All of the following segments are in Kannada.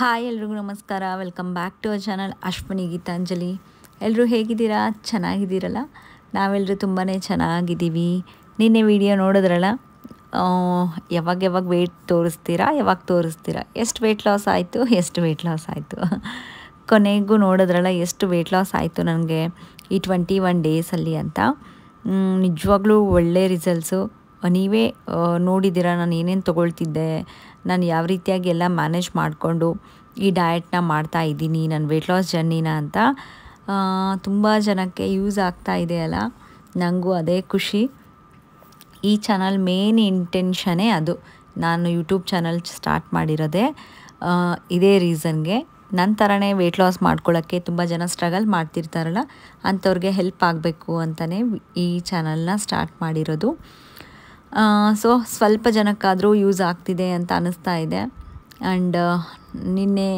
ಹಾಯ್ ಎಲ್ರಿಗೂ ನಮಸ್ಕಾರ welcome back to our channel Ashwini Geetanjali ಎಲ್ಲರೂ ಹೇಗಿದ್ದೀರಾ ಚೆನ್ನಾಗಿದ್ದೀರಲ್ಲ ನಾವೆಲ್ಲರೂ ತುಂಬಾ ಚೆನ್ನಾಗಿದ್ದೀವಿ ನಿನ್ನೆ ವಿಡಿಯೋ ನೋಡಿದ್ರಲ್ಲ ಯಾವಾಗ ಯಾವಾಗ ವೆಯ್ಟ್ ತೋರಿಸ್ತೀರಾ ಯಾವಾಗ ತೋರಿಸ್ತೀರಾ ಎಷ್ಟು ವೆಯ್ಟ್ ಲಾಸ್ ಆಯಿತು ಎಷ್ಟು ವೆಯ್ಟ್ ಲಾಸ್ ಆಯಿತು ಕೊನೆಗೂ ನೋಡಿದ್ರಲ್ಲ ಎಷ್ಟು ವೆಯ್ಟ್ ಲಾಸ್ ಆಯಿತು ನನಗೆ ಈ ಟ್ವೆಂಟಿ ಒನ್ ಡೇಸಲ್ಲಿ ಅಂತ ನಿಜವಾಗ್ಲೂ ಒಳ್ಳೆ ರಿಸಲ್ಟ್ಸು ನೀವೇ ನೋಡಿದ್ದೀರ ನಾನು ಏನೇನು ತೊಗೊಳ್ತಿದ್ದೆ ನಾನು ಯಾವ ರೀತಿಯಾಗಿ ಎಲ್ಲ ಮ್ಯಾನೇಜ್ ಮಾಡಿಕೊಂಡು ಈ ಡಯಟ್ನ ಮಾಡ್ತಾ ಇದ್ದೀನಿ ನನ್ನ ವೆಯ್ಟ್ ಲಾಸ್ ಜರ್ನಿನ ಅಂತ ತುಂಬ ಜನಕ್ಕೆ ಯೂಸ್ ಆಗ್ತಾ ಇದೆ ಅಲ್ಲ ನನಗೂ ಅದೇ ಖುಷಿ ಈ ಚಾನಲ್ ಮೇನ್ ಇಂಟೆನ್ಷನೇ ಅದು ನಾನು ಯೂಟ್ಯೂಬ್ ಚಾನಲ್ ಸ್ಟಾರ್ಟ್ ಮಾಡಿರೋದೆ ಇದೇ ರೀಸನ್ಗೆ ನನ್ನ ಥರನೇ ವೆಯ್ಟ್ ಲಾಸ್ ಮಾಡ್ಕೊಳ್ಳೋಕ್ಕೆ ತುಂಬ ಜನ ಸ್ಟ್ರಗಲ್ ಮಾಡ್ತಿರ್ತಾರಲ್ಲ ಅಂಥವ್ರಿಗೆ ಹೆಲ್ಪ್ ಆಗಬೇಕು ಅಂತಲೇ ಈ ಚಾನಲ್ನ ಸ್ಟಾರ್ಟ್ ಮಾಡಿರೋದು ಸೊ ಸ್ವಲ್ಪ ಜನಕ್ಕಾದರೂ ಯೂಸ್ ಆಗ್ತಿದೆ ಅಂತ ಅನ್ನಿಸ್ತಾ ಇದೆ ಆ್ಯಂಡ್ ನಿನ್ನೆ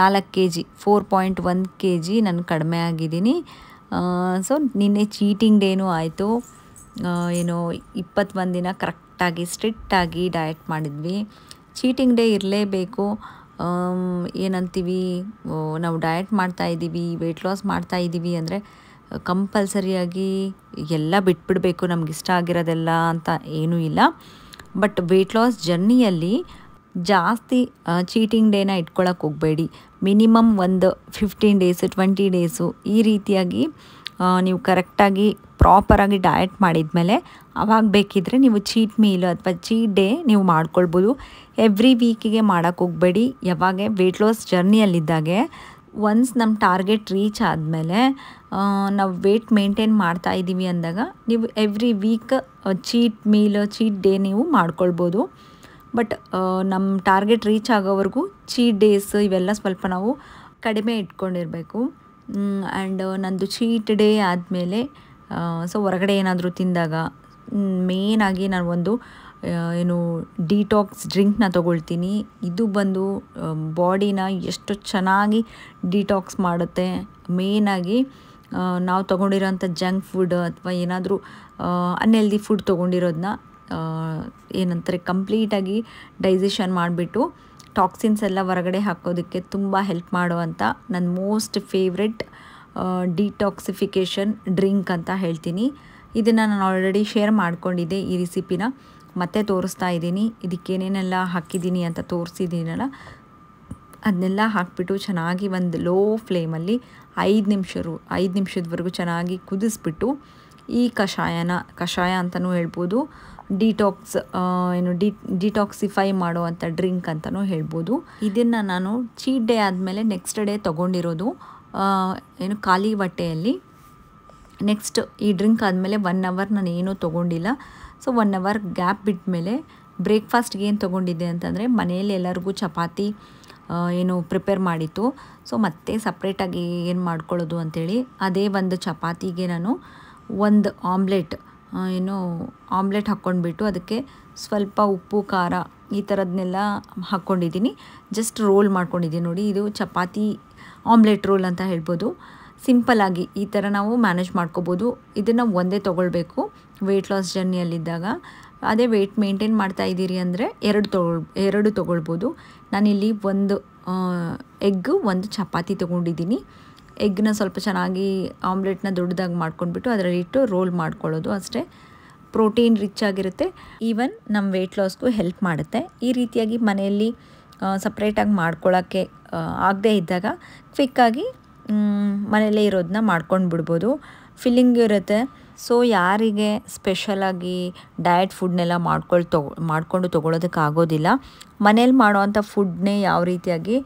ನಾಲ್ಕು K G four point one K G ನಾನು ಕಡಿಮೆ ಆಗಿದ್ದೀನಿ ಸೊ ನಿನ್ನೆ ಚೀಟಿಂಗ್ ಡೇನೂ ಆಯಿತು ಏನು ಇಪ್ಪತ್ತೊಂದು ದಿನ ಕರೆಕ್ಟಾಗಿ ಸ್ಟ್ರಿಕ್ಟಾಗಿ ಡಯಟ್ ಮಾಡಿದ್ವಿ ಚೀಟಿಂಗ್ ಡೇ ಇರಲೇಬೇಕು ಏನಂತೀವಿ ನಾವು ಡಯಟ್ ಮಾಡ್ತಾ ಇದ್ದೀವಿ ವೆಯ್ಟ್ ಲಾಸ್ ಮಾಡ್ತಾ ಇದ್ದೀವಿ ಅಂದರೆ ಕಂಪಲ್ಸರಿಯಾಗಿ ಎಲ್ಲ ಬಿಟ್ಬಿಡಬೇಕು ಇಷ್ಟ ಆಗಿರೋದೆಲ್ಲ ಅಂತ ಏನೂ ಇಲ್ಲ ಬಟ್ ವೆಯ್ಟ್ ಲಾಸ್ ಜರ್ನಿಯಲ್ಲಿ ಜಾಸ್ತಿ ಚೀಟಿಂಗ್ ಡೇನ ಇಟ್ಕೊಳಕ್ಕೆ ಹೋಗಬೇಡಿ ಮಿನಿಮಮ್ ಒಂದು ಫಿಫ್ಟೀನ್ ಡೇಸು ಟ್ವೆಂಟಿ ಡೇಸು ಈ ರೀತಿಯಾಗಿ ನೀವು ಕರೆಕ್ಟಾಗಿ ಪ್ರಾಪರಾಗಿ ಡಯಟ್ ಮಾಡಿದ ಮೇಲೆ ಅವಾಗ ಬೇಕಿದ್ರೆ ನೀವು ಚೀಟ್ ಮೀಲ್ ಅಥವಾ ಚೀಟ್ ಡೇ ನೀವು ಮಾಡ್ಕೊಳ್ಬೋದು ಎವ್ರಿ ವೀಕಿಗೆ ಮಾಡೋಕ್ಕೆ ಹೋಗಬೇಡಿ ಯಾವಾಗ ವೆಯ್ಟ್ ಲಾಸ್ ಜರ್ನಿಯಲ್ಲಿದ್ದಾಗೆ ಒನ್ಸ್ ನಮ್ಮ ಟಾರ್ಗೆಟ್ ರೀಚ್ ಆದಮೇಲೆ ನಾವು ವೆಯ್ಟ್ ಮೇಂಟೈನ್ ಮಾಡ್ತಾ ಇದ್ದೀವಿ ಅಂದಾಗ ನೀವು every week cheat meal cheat day ನೀವು ಮಾಡ್ಕೊಳ್ಬೋದು ಬಟ್ ನಮ್ಮ ಟಾರ್ಗೆಟ್ ರೀಚ್ ಆಗೋವರೆಗೂ ಚೀಟ್ ಡೇಸ್ ಇವೆಲ್ಲ ಸ್ವಲ್ಪ ನಾವು ಕಡಿಮೆ ಇಟ್ಕೊಂಡಿರಬೇಕು ಆ್ಯಂಡ್ ನಂದು ಚೀಟ್ ಡೇ ಆದಮೇಲೆ ಸೊ ಹೊರಗಡೆ ಏನಾದರೂ ತಿಂದಾಗ ಮೇನಾಗಿ ನಾನು ಒಂದು ಏನು ಡಿಟಾಕ್ಸ್ ಡ್ರಿಂಕ್ನ ತೊಗೊಳ್ತೀನಿ ಇದು ಬಂದು ಬಾಡಿನ ಎಷ್ಟು ಚೆನ್ನಾಗಿ ಡಿಟಾಕ್ಸ್ ಮಾಡುತ್ತೆ ಮೇಯ್ನಾಗಿ ನಾವು ತೊಗೊಂಡಿರೋಂಥ ಜಂಕ್ ಫುಡ್ ಅಥವಾ ಏನಾದರೂ ಅನ್ಹೆಲ್ದಿ ಫುಡ್ ತೊಗೊಂಡಿರೋದನ್ನ ಏನಂತಾರೆ ಕಂಪ್ಲೀಟಾಗಿ ಡೈಜೆಷನ್ ಮಾಡಿಬಿಟ್ಟು ಟಾಕ್ಸಿನ್ಸ್ ಎಲ್ಲ ಹೊರಗಡೆ ಹಾಕೋದಕ್ಕೆ ತುಂಬ ಹೆಲ್ಪ್ ಮಾಡುವಂಥ ನನ್ನ ಮೋಸ್ಟ್ ಫೇವ್ರೆಟ್ ಡಿಟಾಕ್ಸಿಫಿಕೇಷನ್ ಡ್ರಿಂಕ್ ಅಂತ ಹೇಳ್ತೀನಿ ಇದನ್ನು ನಾನು ಆಲ್ರೆಡಿ ಶೇರ್ ಮಾಡ್ಕೊಂಡಿದ್ದೆ ಈ ರೆಸಿಪಿನ ಮತ್ತೆ ತೋರಿಸ್ತಾ ಇದ್ದೀನಿ ಇದಕ್ಕೇನೇನೆಲ್ಲ ಹಾಕಿದ್ದೀನಿ ಅಂತ ತೋರಿಸಿದ್ದೀನಲ್ಲ ಅದನ್ನೆಲ್ಲ ಹಾಕ್ಬಿಟ್ಟು ಚೆನ್ನಾಗಿ ಒಂದು ಲೋ ಫ್ಲೇಮಲ್ಲಿ ಐದು ನಿಮಿಷರು ಐದು ನಿಮಿಷದವರೆಗೂ ಚೆನ್ನಾಗಿ ಕುದಿಸ್ಬಿಟ್ಟು ಈ ಕಷಾಯನ ಕಷಾಯ ಅಂತಲೂ ಹೇಳ್ಬೋದು ಡಿಟಾಕ್ಸ್ ಏನು ಡಿ ಡಿಟಾಕ್ಸಿಫೈ ಮಾಡುವಂಥ ಡ್ರಿಂಕ್ ಅಂತಲೂ ಹೇಳ್ಬೋದು ಇದನ್ನು ನಾನು ಚೀಟ್ ಡೇ ಆದಮೇಲೆ ನೆಕ್ಸ್ಟ್ ಡೇ ತೊಗೊಂಡಿರೋದು ಏನು ಖಾಲಿ ಬಟ್ಟೆಯಲ್ಲಿ ನೆಕ್ಸ್ಟ್ ಈ ಡ್ರಿಂಕ್ ಆದಮೇಲೆ ಒನ್ ಅವರ್ ನಾನು ಏನೂ ತೊಗೊಂಡಿಲ್ಲ ಸೊ ಒನ್ ಅವರ್ ಗ್ಯಾಪ್ ಬಿಟ್ಟ ಮೇಲೆ ಬ್ರೇಕ್ಫಾಸ್ಟ್ಗೆ ಏನು ತೊಗೊಂಡಿದ್ದೆ ಅಂತಂದರೆ ಮನೆಯಲ್ಲಿ ಎಲ್ಲರಿಗೂ ಚಪಾತಿ ಏನು ಪ್ರಿಪೇರ್ ಮಾಡಿತ್ತು ಸೊ ಮತ್ತೆ ಸಪ್ರೇಟಾಗಿ ಏನು ಮಾಡ್ಕೊಳ್ಳೋದು ಅಂಥೇಳಿ ಅದೇ ಒಂದು ಚಪಾತಿಗೆ ನಾನು ಒಂದು ಆಮ್ಲೆಟ್ ಏನು ಆಮ್ಲೆಟ್ ಹಾಕ್ಕೊಂಡ್ಬಿಟ್ಟು ಅದಕ್ಕೆ ಸ್ವಲ್ಪ ಉಪ್ಪು ಖಾರ ಈ ಥರದನ್ನೆಲ್ಲ ಹಾಕ್ಕೊಂಡಿದ್ದೀನಿ ಜಸ್ಟ್ ರೋಲ್ ಮಾಡ್ಕೊಂಡಿದ್ದೀನಿ ನೋಡಿ ಇದು ಚಪಾತಿ ಆಮ್ಲೆಟ್ ರೋಲ್ ಅಂತ ಹೇಳ್ಬೋದು ಸಿಂಪಲ್ಲಾಗಿ ಈ ಥರ ನಾವು ಮ್ಯಾನೇಜ್ ಮಾಡ್ಕೋಬೋದು ಇದನ್ನು ಒಂದೇ ತೊಗೊಳ್ಬೇಕು ವೆಯ್ಟ್ ಲಾಸ್ ಜರ್ನಿಯಲ್ಲಿದ್ದಾಗ ಅದೇ ವೆಯ್ಟ್ ಮೇಂಟೈನ್ ಮಾಡ್ತಾ ಇದ್ದೀರಿ ಅಂದರೆ ಎರಡು ತೊಗೊಳ್ ಎರಡು ತೊಗೊಳ್ಬೋದು ನಾನಿಲ್ಲಿ ಒಂದು ಎಗ್ ಒಂದು ಚಪಾತಿ ತೊಗೊಂಡಿದ್ದೀನಿ ಎಗ್ನ ಸ್ವಲ್ಪ ಚೆನ್ನಾಗಿ ಆಮ್ಲೆಟ್ನ ದೊಡ್ಡದಾಗಿ ಮಾಡ್ಕೊಂಡ್ಬಿಟ್ಟು ಅದರಲ್ಲಿ ಇಟ್ಟು ರೋಲ್ ಮಾಡ್ಕೊಳ್ಳೋದು ಅಷ್ಟೇ ಪ್ರೋಟೀನ್ ರಿಚ್ ಆಗಿರುತ್ತೆ ಈವನ್ ನಮ್ಮ ವೆಯ್ಟ್ ಲಾಸ್ಗೂ ಹೆಲ್ಪ್ ಮಾಡುತ್ತೆ ಈ ರೀತಿಯಾಗಿ ಮನೆಯಲ್ಲಿ ಸಪ್ರೇಟಾಗಿ ಮಾಡ್ಕೊಳ್ಳೋಕ್ಕೆ ಆಗದೇ ಇದ್ದಾಗ ಕ್ವಿಕ್ಕಾಗಿ ಮನೆಯಲ್ಲೇ ಇರೋದನ್ನ ಮಾಡ್ಕೊಂಡು ಬಿಡ್ಬೋದು ಫಿಲ್ಲಿಂಗ್ ಇರುತ್ತೆ ಸೊ ಯಾರಿಗೆ ಸ್ಪೆಷಲಾಗಿ ಡಯಟ್ ಫುಡ್ನೆಲ್ಲ ಮಾಡ್ಕೊಳ್ ತೊಗೊ ಮಾಡಿಕೊಂಡು ತೊಗೊಳೋದಕ್ಕಾಗೋದಿಲ್ಲ ಮನೇಲಿ ಮಾಡುವಂಥ ಫುಡ್ನೇ ಯಾವ ರೀತಿಯಾಗಿ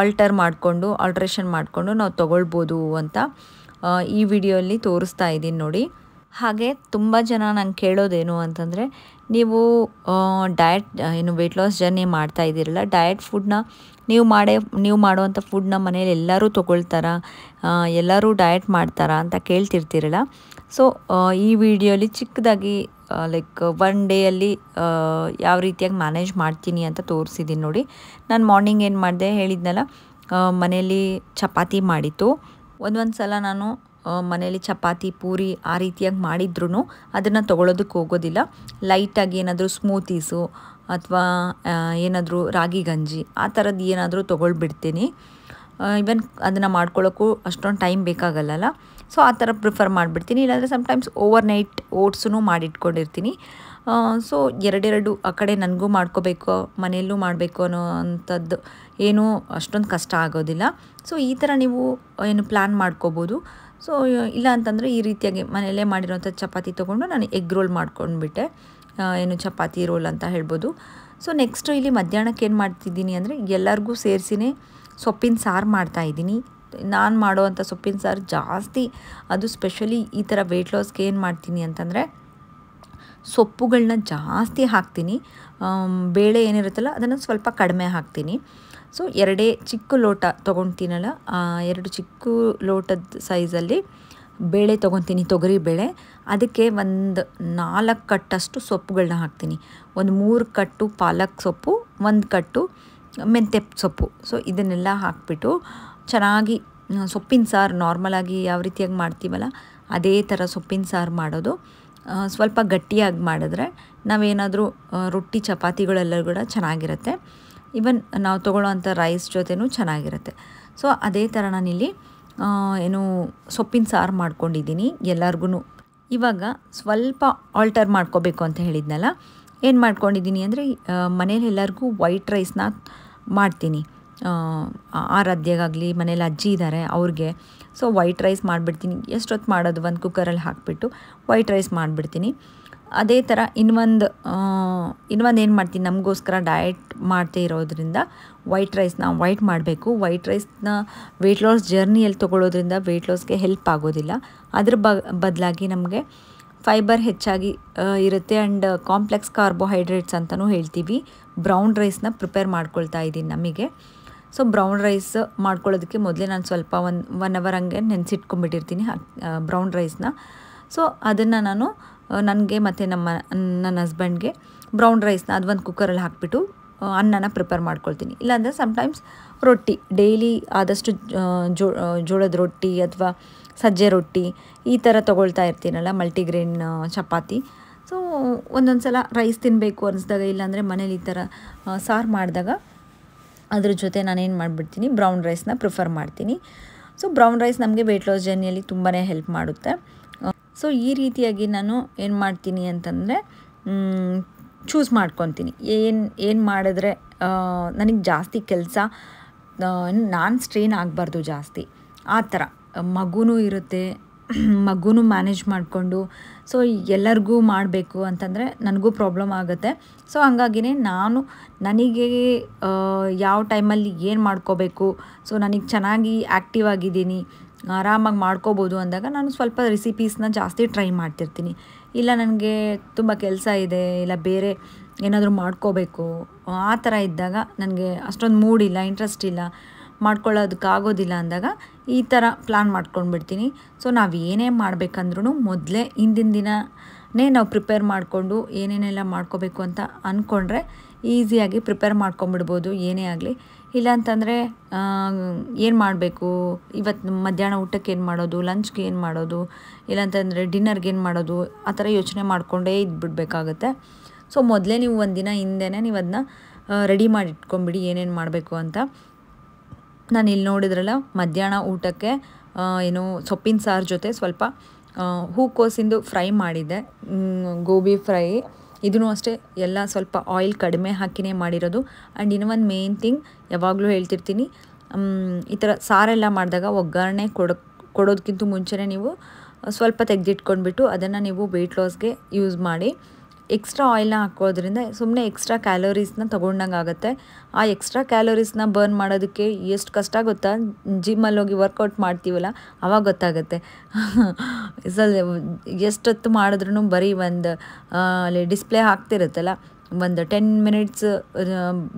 ಆಲ್ಟರ್ ಮಾಡಿಕೊಂಡು ಆಲ್ಟ್ರೇಷನ್ ಮಾಡಿಕೊಂಡು ನಾವು ತೊಗೊಳ್ಬೋದು ಅಂತ ಈ ವಿಡಿಯೋಲಿ ತೋರಿಸ್ತಾ ಇದ್ದೀನಿ ನೋಡಿ ಹಾಗೆ ತುಂಬ ಜನ ನಂಗೆ ಕೇಳೋದೇನು ಅಂತಂದರೆ ನೀವು ಡಯಟ್ ಏನು ವೆಯ್ಟ್ ಲಾಸ್ ಜರ್ನಿ ಮಾಡ್ತಾ ಇದ್ದೀರಲ್ಲ ಡಯಟ್ ಫುಡ್ನ ನೀವು ಮಾಡೇ ನೀವು ಮಾಡುವಂಥ ಫುಡ್ನ ಮನೇಲಿ ಎಲ್ಲರೂ ತೊಗೊಳ್ತಾರ ಎಲ್ಲರೂ ಡಯಟ್ ಮಾಡ್ತಾರಾ ಅಂತ ಕೇಳ್ತಿರ್ತೀರಲ್ಲ ಸೊ ಈ ವಿಡಿಯೋಲಿ ಚಿಕ್ಕದಾಗಿ ಲೈಕ್ ಒನ್ ಡೇಯಲ್ಲಿ ಯಾವ ರೀತಿಯಾಗಿ ಮ್ಯಾನೇಜ್ ಮಾಡ್ತೀನಿ ಅಂತ ತೋರಿಸಿದ್ದೀನಿ ನೋಡಿ ನಾನು ಮಾರ್ನಿಂಗ್ ಏನು ಮಾಡಿದೆ ಹೇಳಿದ್ನಲ್ಲ ಮನೆಯಲ್ಲಿ ಚಪಾತಿ ಮಾಡಿತ್ತು ಒಂದೊಂದು ಸಲ ನಾನು ಮನೆಯಲ್ಲಿ ಚಪಾತಿ ಪೂರಿ ಆ ರೀತಿಯಾಗಿ ಮಾಡಿದ್ರು ಅದನ್ನು ತೊಗೊಳೋದಕ್ಕೆ ಹೋಗೋದಿಲ್ಲ ಲೈಟಾಗಿ ಏನಾದರೂ ಸ್ಮೂತೀಸು ಅಥವಾ ಏನಾದರೂ ರಾಗಿ ಗಂಜಿ ಆ ಥರದ್ದು ಏನಾದರೂ ತೊಗೊಳ್ಬಿಡ್ತೀನಿ ಈವನ್ ಅದನ್ನು ಮಾಡ್ಕೊಳ್ಳೋಕ್ಕೂ ಅಷ್ಟೊಂದು ಟೈಮ್ ಬೇಕಾಗಲ್ಲಲ್ಲ ಸೊ ಆ ಥರ ಪ್ರಿಫರ್ ಮಾಡಿಬಿಡ್ತೀನಿ ಇಲ್ಲಾಂದರೆ ಸಮ್ಟೈಮ್ಸ್ ಓವರ್ ನೈಟ್ ಓಟ್ಸೂ ಮಾಡಿಟ್ಕೊಂಡಿರ್ತೀನಿ ಸೊ ಎರಡೆರಡು ಆ ಕಡೆ ನನಗೂ ಮಾಡ್ಕೋಬೇಕು ಮನೆಯಲ್ಲೂ ಮಾಡಬೇಕು ಅನ್ನೋ ಅಂಥದ್ದು ಏನೂ ಅಷ್ಟೊಂದು ಕಷ್ಟ ಆಗೋದಿಲ್ಲ ಸೊ ಈ ಥರ ನೀವು ಏನು ಪ್ಲ್ಯಾನ್ ಮಾಡ್ಕೋಬೋದು ಸೊ ಇಲ್ಲ ಅಂತಂದರೆ ಈ ರೀತಿಯಾಗಿ ಮನೆಯಲ್ಲೇ ಮಾಡಿರೋಂಥ ಚಪಾತಿ ತೊಗೊಂಡು ನಾನು ಎಗ್ ರೋಲ್ ಮಾಡ್ಕೊಂಡ್ಬಿಟ್ಟೆ ಏನು ಚಪಾತಿ ರೋಲ್ ಅಂತ ಹೇಳ್ಬೋದು ಸೊ ನೆಕ್ಸ್ಟು ಇಲ್ಲಿ ಮಧ್ಯಾಹ್ನಕ್ಕೆ ಏನು ಮಾಡ್ತಿದ್ದೀನಿ ಅಂದರೆ ಎಲ್ಲರಿಗೂ ಸೇರಿಸಿನೇ ಸೊಪ್ಪಿನ ಸಾರು ಮಾಡ್ತಾಯಿದ್ದೀನಿ ನಾನು ಮಾಡೋವಂಥ ಸೊಪ್ಪಿನ ಸಾರು ಜಾಸ್ತಿ ಅದು ಸ್ಪೆಷಲಿ ಈ ಥರ ವೆಯ್ಟ್ ಲಾಸ್ಗೆ ಏನು ಮಾಡ್ತೀನಿ ಅಂತಂದರೆ ಸೊಪ್ಪುಗಳನ್ನ ಜಾಸ್ತಿ ಹಾಕ್ತೀನಿ ಬೇಳೆ ಏನಿರುತ್ತಲ್ಲ ಅದನ್ನು ಸ್ವಲ್ಪ ಕಡಿಮೆ ಹಾಕ್ತೀನಿ ಸೊ ಎರಡೇ ಚಿಕ್ಕ ಲೋಟ ತೊಗೊತೀನಲ್ಲ ಎರಡು ಚಿಕ್ಕ ಲೋಟದ ಸೈಜಲ್ಲಿ ಬೇಳೆ ತೊಗೊತೀನಿ ತೊಗರಿ ಬೇಳೆ ಅದಕ್ಕೆ ಒಂದು ನಾಲ್ಕು ಕಟ್ಟಷ್ಟು ಸೊಪ್ಪುಗಳನ್ನ ಹಾಕ್ತೀನಿ ಒಂದು ಮೂರು ಕಟ್ಟು ಪಾಲಕ್ ಸೊಪ್ಪು ಒಂದು ಕಟ್ಟು ಮೆಂತ್ಯ ಸೊಪ್ಪು ಸೊ ಇದನ್ನೆಲ್ಲ ಹಾಕ್ಬಿಟ್ಟು ಚೆನ್ನಾಗಿ ಸೊಪ್ಪಿನ ಸಾರು ನಾರ್ಮಲಾಗಿ ಯಾವ ರೀತಿಯಾಗಿ ಮಾಡ್ತೀವಲ್ಲ ಅದೇ ಥರ ಸೊಪ್ಪಿನ ಸಾರು ಮಾಡೋದು ಸ್ವಲ್ಪ ಗಟ್ಟಿಯಾಗಿ ಮಾಡಿದ್ರೆ ನಾವೇನಾದರೂ ರೊಟ್ಟಿ ಚಪಾತಿಗಳೆಲ್ಲ ಕೂಡ ಚೆನ್ನಾಗಿರುತ್ತೆ ಈವನ್ ನಾವು ಅಂಥ ರೈಸ್ ಜೊತೆನೂ ಚೆನ್ನಾಗಿರುತ್ತೆ ಸೊ ಅದೇ ಥರ ನಾನಿಲ್ಲಿ ಏನು ಸೊಪ್ಪಿನ ಸಾರು ಮಾಡ್ಕೊಂಡಿದ್ದೀನಿ ಎಲ್ಲರಿಗೂ ಇವಾಗ ಸ್ವಲ್ಪ ಆಲ್ಟರ್ ಮಾಡ್ಕೋಬೇಕು ಅಂತ ಹೇಳಿದ್ನಲ್ಲ ಏನು ಮಾಡ್ಕೊಂಡಿದ್ದೀನಿ ಅಂದರೆ ಮನೇಲಿ ಎಲ್ಲರಿಗೂ ವೈಟ್ ರೈಸ್ನ ಮಾಡ್ತೀನಿ ಆರಾಧ್ಯಗಾಗಲಿ ಮನೇಲಿ ಅಜ್ಜಿ ಇದ್ದಾರೆ ಅವ್ರಿಗೆ ಸೊ ವೈಟ್ ರೈಸ್ ಮಾಡಿಬಿಡ್ತೀನಿ ಎಷ್ಟೊತ್ತು ಮಾಡೋದು ಒಂದು ಕುಕ್ಕರಲ್ಲಿ ಹಾಕಿಬಿಟ್ಟು ವೈಟ್ ರೈಸ್ ಮಾಡಿಬಿಡ್ತೀನಿ ಅದೇ ಥರ ಇನ್ನೊಂದು ಇನ್ನೊಂದು ಏನು ಮಾಡ್ತೀನಿ ನಮಗೋಸ್ಕರ ಡಯಟ್ ಮಾಡ್ತೇ ಇರೋದ್ರಿಂದ ವೈಟ್ ರೈಸ್ನ ವೈಟ್ ಮಾಡಬೇಕು ವೈಟ್ ರೈಸ್ನ ವೆಯ್ಟ್ ಲಾಸ್ ಜರ್ನಿಯಲ್ಲಿ ತೊಗೊಳ್ಳೋದ್ರಿಂದ ವೆಯ್ಟ್ ಲಾಸ್ಗೆ ಹೆಲ್ಪ್ ಆಗೋದಿಲ್ಲ ಅದ್ರ ಬ ಬದಲಾಗಿ ನಮಗೆ ಫೈಬರ್ ಹೆಚ್ಚಾಗಿ ಇರುತ್ತೆ ಆ್ಯಂಡ್ ಕಾಂಪ್ಲೆಕ್ಸ್ ಕಾರ್ಬೋಹೈಡ್ರೇಟ್ಸ್ ಅಂತಲೂ ಹೇಳ್ತೀವಿ ಬ್ರೌನ್ ರೈಸ್ನ ಪ್ರಿಪೇರ್ ಮಾಡ್ಕೊಳ್ತಾ ಇದ್ದೀನಿ ನಮಗೆ ಸೊ ಬ್ರೌನ್ ರೈಸ್ ಮಾಡ್ಕೊಳ್ಳೋದಕ್ಕೆ ಮೊದಲೇ ನಾನು ಸ್ವಲ್ಪ ಒನ್ ಒನ್ ಅವರ್ ಹಂಗೆ ನೆನೆಸಿಟ್ಕೊಂಡ್ಬಿಟ್ಟಿರ್ತೀನಿ ಬ್ರೌನ್ ರೈಸ್ನ ಸೊ ಅದನ್ನು ನಾನು ನನಗೆ ಮತ್ತು ನಮ್ಮ ನನ್ನ ಹಸ್ಬೆಂಡ್ಗೆ ಬ್ರೌನ್ ರೈಸ್ನ ಅದು ಒಂದು ಕುಕ್ಕರಲ್ಲಿ ಹಾಕಿಬಿಟ್ಟು ಅನ್ನನ ಪ್ರಿಪೇರ್ ಮಾಡ್ಕೊಳ್ತೀನಿ ಇಲ್ಲಾಂದರೆ ಸಮ್ಟೈಮ್ಸ್ ರೊಟ್ಟಿ ಡೈಲಿ ಆದಷ್ಟು ಜೋ ಜೋಳದ ರೊಟ್ಟಿ ಅಥವಾ ಸಜ್ಜೆ ರೊಟ್ಟಿ ಈ ಥರ ತೊಗೊಳ್ತಾ ಇರ್ತೀನಲ್ಲ ಮಲ್ಟಿಗ್ರೇನ್ ಚಪಾತಿ ಸೊ ಒಂದೊಂದು ಸಲ ರೈಸ್ ತಿನ್ನಬೇಕು ಅನ್ನಿಸ್ದಾಗ ಇಲ್ಲಾಂದರೆ ಮನೇಲಿ ಈ ಥರ ಸಾರು ಮಾಡಿದಾಗ ಅದ್ರ ಜೊತೆ ನಾನೇನು ಮಾಡಿಬಿಡ್ತೀನಿ ಬ್ರೌನ್ ರೈಸ್ನ ಪ್ರಿಫರ್ ಮಾಡ್ತೀನಿ ಸೊ ಬ್ರೌನ್ ರೈಸ್ ನಮಗೆ ವೆಯ್ಟ್ ಲಾಸ್ ಜರ್ನಿಯಲ್ಲಿ ತುಂಬಾ ಹೆಲ್ಪ್ ಮಾಡುತ್ತೆ ಸೊ ಈ ರೀತಿಯಾಗಿ ನಾನು ಏನು ಮಾಡ್ತೀನಿ ಅಂತಂದರೆ ಚೂಸ್ ಮಾಡ್ಕೊತೀನಿ ಏನು ಏನು ಮಾಡಿದ್ರೆ ನನಗೆ ಜಾಸ್ತಿ ಕೆಲಸ ನಾನು ಸ್ಟ್ರೈನ್ ಆಗಬಾರ್ದು ಜಾಸ್ತಿ ಆ ಥರ ಮಗುನೂ ಇರುತ್ತೆ ಮಗುನೂ ಮ್ಯಾನೇಜ್ ಮಾಡಿಕೊಂಡು ಸೊ ಎಲ್ಲರಿಗೂ ಮಾಡಬೇಕು ಅಂತಂದರೆ ನನಗೂ ಪ್ರಾಬ್ಲಮ್ ಆಗುತ್ತೆ ಸೊ ಹಂಗಾಗಿನೇ ನಾನು ನನಗೆ ಯಾವ ಟೈಮಲ್ಲಿ ಏನು ಮಾಡ್ಕೋಬೇಕು ಸೊ ನನಗೆ ಚೆನ್ನಾಗಿ ಆ್ಯಕ್ಟಿವ್ ಆಗಿದ್ದೀನಿ ಆರಾಮಾಗಿ ಮಾಡ್ಕೋಬೋದು ಅಂದಾಗ ನಾನು ಸ್ವಲ್ಪ ರೆಸಿಪೀಸ್ನ ಜಾಸ್ತಿ ಟ್ರೈ ಮಾಡ್ತಿರ್ತೀನಿ ಇಲ್ಲ ನನಗೆ ತುಂಬ ಕೆಲಸ ಇದೆ ಇಲ್ಲ ಬೇರೆ ಏನಾದರೂ ಮಾಡ್ಕೋಬೇಕು ಆ ಥರ ಇದ್ದಾಗ ನನಗೆ ಅಷ್ಟೊಂದು ಮೂಡ್ ಇಲ್ಲ ಇಂಟ್ರೆಸ್ಟ್ ಇಲ್ಲ ಮಾಡ್ಕೊಳ್ಳೋದಕ್ಕಾಗೋದಿಲ್ಲ ಅಂದಾಗ ಈ ಥರ ಪ್ಲ್ಯಾನ್ ಮಾಡ್ಕೊಂಡ್ಬಿಡ್ತೀನಿ ಸೊ ನಾವು ಏನೇ ಮಾಡಬೇಕಂದ್ರೂ ಮೊದಲೇ ಹಿಂದಿನ ದಿನನೇ ನಾವು ಪ್ರಿಪೇರ್ ಮಾಡಿಕೊಂಡು ಏನೇನೆಲ್ಲ ಮಾಡ್ಕೋಬೇಕು ಅಂತ ಅಂದ್ಕೊಂಡ್ರೆ ಈಸಿಯಾಗಿ ಪ್ರಿಪೇರ್ ಮಾಡ್ಕೊಂಬಿಡ್ಬೋದು ಏನೇ ಆಗಲಿ ಇಲ್ಲಾಂತಂದರೆ ಏನು ಮಾಡಬೇಕು ಇವತ್ತು ಮಧ್ಯಾಹ್ನ ಊಟಕ್ಕೆ ಏನು ಮಾಡೋದು ಲಂಚ್ಗೆ ಏನು ಮಾಡೋದು ಇಲ್ಲಾಂತಂದರೆ ಡಿನ್ನರ್ಗೆ ಏನು ಮಾಡೋದು ಆ ಥರ ಯೋಚನೆ ಮಾಡಿಕೊಂಡೇ ಇದ್ಬಿಡ್ಬೇಕಾಗತ್ತೆ ಸೊ ಮೊದಲೇ ನೀವು ಒಂದಿನ ಹಿಂದೆನೇ ನೀವು ಅದನ್ನ ರೆಡಿ ಮಾಡಿ ಏನೇನು ಮಾಡಬೇಕು ಅಂತ ನಾನು ಇಲ್ಲಿ ನೋಡಿದ್ರಲ್ಲ ಮಧ್ಯಾಹ್ನ ಊಟಕ್ಕೆ ಏನು ಸೊಪ್ಪಿನ ಸಾರು ಜೊತೆ ಸ್ವಲ್ಪ ಹೂಕೋಸಿಂದು ಫ್ರೈ ಮಾಡಿದ್ದೆ ಗೋಬಿ ಫ್ರೈ ಇದನ್ನು ಅಷ್ಟೇ ಎಲ್ಲ ಸ್ವಲ್ಪ ಆಯಿಲ್ ಕಡಿಮೆ ಹಾಕಿನೇ ಮಾಡಿರೋದು ಆ್ಯಂಡ್ ಇನ್ನು ಒಂದು ಮೇನ್ ಥಿಂಗ್ ಯಾವಾಗಲೂ ಹೇಳ್ತಿರ್ತೀನಿ ಈ ಥರ ಸಾರೆಲ್ಲ ಮಾಡಿದಾಗ ಒಗ್ಗರಣೆ ಕೊಡೋ ಕೊಡೋದಕ್ಕಿಂತ ಮುಂಚೆನೇ ನೀವು ಸ್ವಲ್ಪ ತೆಗೆದಿಟ್ಕೊಂಡ್ಬಿಟ್ಟು ಅದನ್ನು ನೀವು ವೆಯ್ಟ್ ಲಾಸ್ಗೆ ಯೂಸ್ ಮಾಡಿ ಎಕ್ಸ್ಟ್ರಾ ಆಯಿಲ್ನ ಹಾಕೋದ್ರಿಂದ ಸುಮ್ಮನೆ ಎಕ್ಸ್ಟ್ರಾ ಕ್ಯಾಲೋರೀಸ್ನ ತೊಗೊಂಡಂಗೆ ಆಗುತ್ತೆ ಆ ಎಕ್ಸ್ಟ್ರಾ ಕ್ಯಾಲೋರೀಸ್ನ ಬರ್ನ್ ಮಾಡೋದಕ್ಕೆ ಎಷ್ಟು ಕಷ್ಟ ಗೊತ್ತಾ ಜಿಮ್ಮಲ್ಲಿ ಹೋಗಿ ವರ್ಕೌಟ್ ಮಾಡ್ತೀವಲ್ಲ ಅವಾಗ ಗೊತ್ತಾಗುತ್ತೆ ಎಷ್ಟೊತ್ತು ಮಾಡಿದ್ರೂ ಬರೀ ಒಂದು ಅಲ್ಲಿ ಡಿಸ್ಪ್ಲೇ ಹಾಕ್ತಿರುತ್ತಲ್ಲ ಒಂದು ten minutes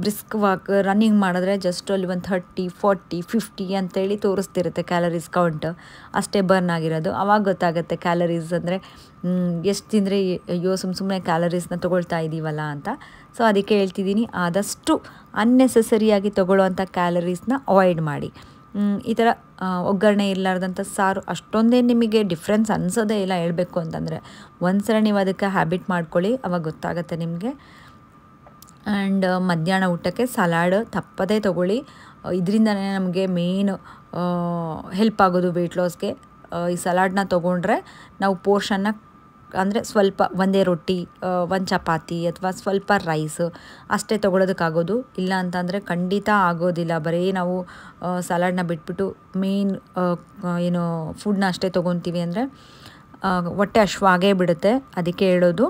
brisk walk running ಮಾಡಿದ್ರೆ ಜಸ್ಟ್ ಅಲ್ಲಿ ಒಂದು ಥರ್ಟಿ ಫೋರ್ಟಿ ಫಿಫ್ಟಿ ಅಂತೇಳಿ ತೋರಿಸ್ತಿರುತ್ತೆ ಕ್ಯಾಲರೀಸ್ ಕೌಂಟ್ ಅಷ್ಟೇ ಬರ್ನ್ ಆಗಿರೋದು ಅವಾಗ ಗೊತ್ತಾಗುತ್ತೆ ಕ್ಯಾಲರೀಸ್ ಅಂದರೆ ಎಷ್ಟು ತಿಂದರೆ ಅಯ್ಯೋ ಸುಮ್ಮ ಸುಮ್ಮನೆ ಕ್ಯಾಲರೀಸ್ನ ತೊಗೊಳ್ತಾ ಇದ್ದೀವಲ್ಲ ಅಂತ ಸೊ ಅದಕ್ಕೆ ಹೇಳ್ತಿದ್ದೀನಿ ಆದಷ್ಟು ಅನ್ನೆಸೆಸರಿಯಾಗಿ ತೊಗೊಳ್ಳೋವಂಥ ಕ್ಯಾಲರೀಸ್ನ ಅವಾಯ್ಡ್ ಮಾಡಿ ಈ ಥರ ಒಗ್ಗರಣೆ ಇರಲಾರ್ದಂಥ ಸಾರು ಅಷ್ಟೊಂದೇ ನಿಮಗೆ ಡಿಫ್ರೆನ್ಸ್ ಅನ್ಸೋದೇ ಇಲ್ಲ ಹೇಳಬೇಕು ಅಂತಂದರೆ ಒಂದು ನೀವು ಅದಕ್ಕೆ ಹ್ಯಾಬಿಟ್ ಮಾಡ್ಕೊಳ್ಳಿ ಅವಾಗ ಗೊತ್ತಾಗುತ್ತೆ ನಿಮಗೆ ಆ್ಯಂಡ್ ಮಧ್ಯಾಹ್ನ ಊಟಕ್ಕೆ ಸಲಾಡ್ ತಪ್ಪದೇ ತೊಗೊಳ್ಳಿ ಇದರಿಂದನೇ ನಮಗೆ ಮೇನ್ ಹೆಲ್ಪ್ ಆಗೋದು ವೆಯ್ಟ್ ಲಾಸ್ಗೆ ಈ ಸಲಾಡ್ನ ತೊಗೊಂಡ್ರೆ ನಾವು ಪೋರ್ಷನ್ನ ಅಂದರೆ ಸ್ವಲ್ಪ ಒಂದೇ ರೊಟ್ಟಿ ಒಂದು ಚಪಾತಿ ಅಥವಾ ಸ್ವಲ್ಪ ರೈಸ್ ಅಷ್ಟೇ ತೊಗೊಳೋದಕ್ಕಾಗೋದು ಇಲ್ಲ ಅಂತಂದರೆ ಖಂಡಿತ ಆಗೋದಿಲ್ಲ ಬರೀ ನಾವು ಸಲಾಡ್ನ ಬಿಟ್ಬಿಟ್ಟು ಮೇನ್ ಏನು ಫುಡ್ನ ಅಷ್ಟೇ ತೊಗೊತೀವಿ ಅಂದರೆ ಹೊಟ್ಟೆ ಅಶ್ವಾಗೇ ಬಿಡುತ್ತೆ ಅದಕ್ಕೆ ಹೇಳೋದು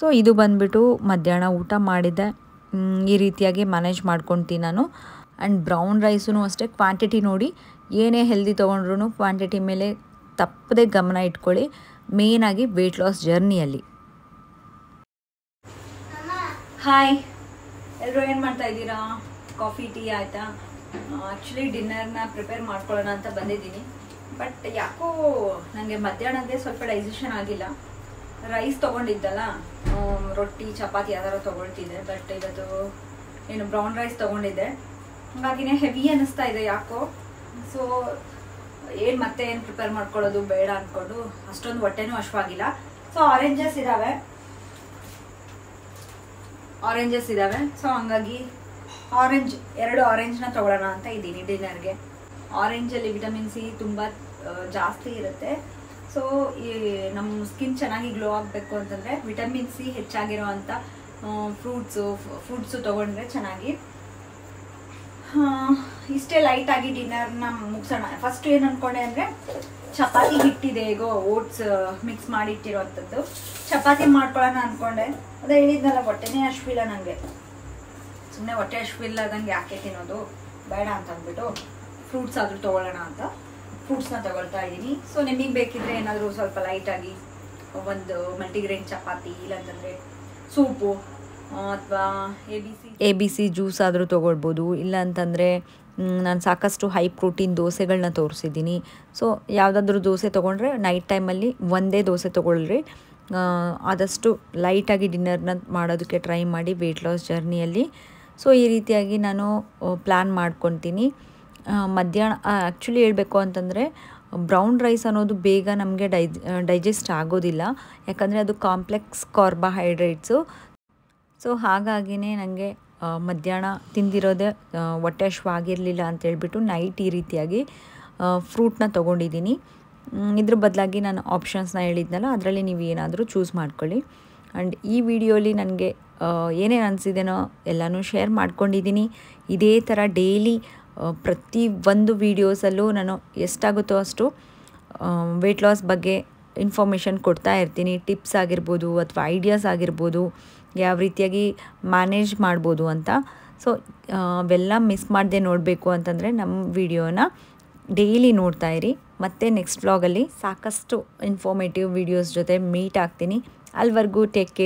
ಸೊ ಇದು ಬಂದುಬಿಟ್ಟು ಮಧ್ಯಾಹ್ನ ಊಟ ಮಾಡಿದೆ ಈ ರೀತಿಯಾಗಿ ಮ್ಯಾನೇಜ್ ಮಾಡ್ಕೊತೀನಿ ನಾನು ಆ್ಯಂಡ್ ಬ್ರೌನ್ ರೈಸೂ ಅಷ್ಟೇ ಕ್ವಾಂಟಿಟಿ ನೋಡಿ ಏನೇ ಹೆಲ್ದಿ ತೊಗೊಂಡ್ರೂ ಕ್ವಾಂಟಿಟಿ ಮೇಲೆ ತಪ್ಪದೆ ಗಮನ ಇಟ್ಕೊಳ್ಳಿ ಆಗಿ ವೇಟ್ ಲಾಸ್ ಜರ್ನಿಯಲ್ಲಿ ಹಾಯ್ ಎಲ್ಲರೂ ಏನು ಮಾಡ್ತಾ ಇದ್ದೀರಾ ಕಾಫಿ ಟೀ ಆಯಿತಾ ಆ್ಯಕ್ಚುಲಿ ಡಿನ್ನರ್ನ ಪ್ರಿಪೇರ್ ಮಾಡ್ಕೊಳ್ಳೋಣ ಅಂತ ಬಂದಿದ್ದೀನಿ ಬಟ್ ಯಾಕೋ ನನಗೆ ಮಧ್ಯಾಹ್ನದ್ದೆ ಸ್ವಲ್ಪ ಡೈಜೆಷನ್ ಆಗಿಲ್ಲ ರೈಸ್ ತೊಗೊಂಡಿದ್ದಲ್ಲ ರೊಟ್ಟಿ ಚಪಾತಿ ಯಾವ್ದಾರು ತೊಗೊಳ್ತಿದ್ದೆ ಬಟ್ ಇವತ್ತು ಏನು ಬ್ರೌನ್ ರೈಸ್ ತೊಗೊಂಡಿದ್ದೆ ಹಾಗಾಗಿನೇ ಹೆವಿ ಅನ್ನಿಸ್ತಾ ಇದೆ ಯಾಕೋ ಸೊ ಏನು ಮತ್ತೆ ಏನು ಪ್ರಿಪೇರ್ ಮಾಡ್ಕೊಳ್ಳೋದು ಬೇಡ ಅಂದ್ಕೊಂಡು ಅಷ್ಟೊಂದು ಹೊಟ್ಟೆನೂ ಅಶ್ವಾಗಿಲ್ಲ ಸೊ ಆರೆಂಜಸ್ ಇದ್ದಾವೆ ಆರೆಂಜಸ್ ಇದ್ದಾವೆ ಸೊ ಹಂಗಾಗಿ ಆರೆಂಜ್ ಎರಡು ಆರೆಂಜ್ನ ತಗೊಳ್ಳೋಣ ಅಂತ ಇದ್ದೀನಿ ಡಿನ್ನರ್ಗೆ ಆರೆಂಜಲ್ಲಿ ವಿಟಮಿನ್ ಸಿ ತುಂಬ ಜಾಸ್ತಿ ಇರುತ್ತೆ ಸೊ ಈ ನಮ್ಮ ಸ್ಕಿನ್ ಚೆನ್ನಾಗಿ ಗ್ಲೋ ಆಗಬೇಕು ಅಂತಂದರೆ ವಿಟಮಿನ್ ಸಿ ಹೆಚ್ಚಾಗಿರೋ ಅಂಥ ಫ್ರೂಟ್ಸು ಫ್ರೂಟ್ಸು ತೊಗೊಂಡ್ರೆ ಚೆನ್ನಾಗಿ ಇಷ್ಟೇ ಲೈಟ್ ಲೈಟಾಗಿ ಡಿನ್ನರ್ನ ಮುಗಿಸೋಣ ಫಸ್ಟ್ ಏನು ಅನ್ಕೊಂಡೆ ಅಂದ್ರೆ ಚಪಾತಿ ಹಿಟ್ಟಿದೆ ಹೇಗೋ ಓಟ್ಸ್ ಮಿಕ್ಸ್ ಮಾಡಿ ಮಾಡಿಟ್ಟಿರೋವಂಥದ್ದು ಚಪಾತಿ ಮಾಡ್ಕೊಳ್ಳೋಣ ಅಂದ್ಕೊಂಡೆ ಅದೇ ಹೇಳಿದ್ನಲ್ಲ ಹೊಟ್ಟೆನೇ ಅಶ್ವಿಲ್ಲ ನನಗೆ ಸುಮ್ಮನೆ ಹೊಟ್ಟೆ ಅಶ್ವಿಲ್ಲದಂಗೆ ಯಾಕೆ ತಿನ್ನೋದು ಬೇಡ ಅಂತ ಅಂದ್ಬಿಟ್ಟು ಫ್ರೂಟ್ಸ್ ಆದರೂ ತಗೊಳ್ಳೋಣ ಅಂತ ಫ್ರೂಟ್ಸ್ನ ತಗೊಳ್ತಾ ಇದ್ದೀನಿ ಸೊ ನಿಮಗೆ ಬೇಕಿದ್ರೆ ಏನಾದರೂ ಸ್ವಲ್ಪ ಲೈಟಾಗಿ ಒಂದು ಮಲ್ಟಿಗ್ರೇನ್ ಚಪಾತಿ ಇಲ್ಲಂತಂದರೆ ಸೂಪು ಅಥವಾ A B C A B C juice ಆದರೂ ತೊಗೊಳ್ಬೋದು ಇಲ್ಲಾಂತಂದರೆ ನಾನು ಸಾಕಷ್ಟು ಹೈ ಪ್ರೋಟೀನ್ ದೋಸೆಗಳನ್ನ ತೋರಿಸಿದ್ದೀನಿ ಸೊ ಯಾವುದಾದ್ರೂ ದೋಸೆ ತೊಗೊಂಡ್ರೆ ನೈಟ್ ಟೈಮಲ್ಲಿ ಒಂದೇ ದೋಸೆ ತೊಗೊಳ್ರಿ ಆದಷ್ಟು ಲೈಟಾಗಿ ಡಿನ್ನರ್ನ ಮಾಡೋದಕ್ಕೆ ಟ್ರೈ ಮಾಡಿ ವೆಯ್ಟ್ ಲಾಸ್ ಜರ್ನಿಯಲ್ಲಿ ಸೊ ಈ ರೀತಿಯಾಗಿ ನಾನು ಪ್ಲ್ಯಾನ್ ಮಾಡ್ಕೊತೀನಿ ಮಧ್ಯಾಹ್ನ ಆ್ಯಕ್ಚುಲಿ ಹೇಳಬೇಕು ಅಂತಂದರೆ ಬ್ರೌನ್ ರೈಸ್ ಅನ್ನೋದು ಬೇಗ ನಮಗೆ ಡೈ ಡೈಜೆಸ್ಟ್ ಆಗೋದಿಲ್ಲ ಯಾಕಂದರೆ ಅದು ಕಾಂಪ್ಲೆಕ್ಸ್ ಕಾರ್ಬೋಹೈಡ್ರೇಟ್ಸು ಸೊ ಹಾಗಾಗಿನೇ ನನಗೆ ಮಧ್ಯಾಹ್ನ ತಿಂದಿರೋದೆ ಹೊಟ್ಟೆ ಹಶ್ವಾಗಿರಲಿಲ್ಲ ಅಂತ ಹೇಳ್ಬಿಟ್ಟು ನೈಟ್ ಈ ರೀತಿಯಾಗಿ ಫ್ರೂಟ್ನ ತೊಗೊಂಡಿದ್ದೀನಿ ಇದ್ರ ಬದಲಾಗಿ ನಾನು ಆಪ್ಷನ್ಸ್ನ ಹೇಳಿದ್ನಲ್ಲ ಅದರಲ್ಲಿ ನೀವು ಏನಾದರೂ ಚೂಸ್ ಮಾಡ್ಕೊಳ್ಳಿ ಆ್ಯಂಡ್ ಈ ವಿಡಿಯೋಲಿ ನನಗೆ ಏನೇನು ಅನಿಸಿದೆನೋ ಎಲ್ಲನೂ ಶೇರ್ ಮಾಡ್ಕೊಂಡಿದ್ದೀನಿ ಇದೇ ಥರ ಡೈಲಿ ಪ್ರತಿ ಒಂದು ವೀಡಿಯೋಸಲ್ಲೂ ನಾನು ಎಷ್ಟಾಗುತ್ತೋ ಅಷ್ಟು ವೆಯ್ಟ್ ಲಾಸ್ ಬಗ್ಗೆ ಇನ್ಫಾರ್ಮೇಷನ್ ಕೊಡ್ತಾ ಇರ್ತೀನಿ ಟಿಪ್ಸ್ ಆಗಿರ್ಬೋದು ಅಥವಾ ಐಡಿಯಾಸ್ ಆಗಿರ್ಬೋದು ಯಾವ ರೀತಿಯಾಗಿ ಮ್ಯಾನೇಜ್ ಮಾಡ್ಬೋದು ಅಂತ ಸೊ ಅವೆಲ್ಲ ಮಿಸ್ ಮಾಡದೆ ನೋಡಬೇಕು ಅಂತಂದರೆ ನಮ್ಮ ವಿಡಿಯೋನ ಡೈಲಿ ನೋಡ್ತಾ ಇರಿ ಮತ್ತು ನೆಕ್ಸ್ಟ್ ವ್ಲಾಗಲ್ಲಿ ಸಾಕಷ್ಟು ಇನ್ಫಾರ್ಮೇಟಿವ್ ವಿಡಿಯೋಸ್ ಜೊತೆ ಮೀಟ್ ಆಗ್ತೀನಿ ಅಲ್ಲಿವರೆಗೂ ಟೇಕ್ ಕೇರ್